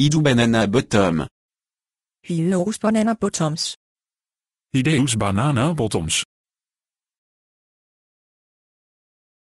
Idu banana bottom. He banana bottoms. Ideus banana bottoms.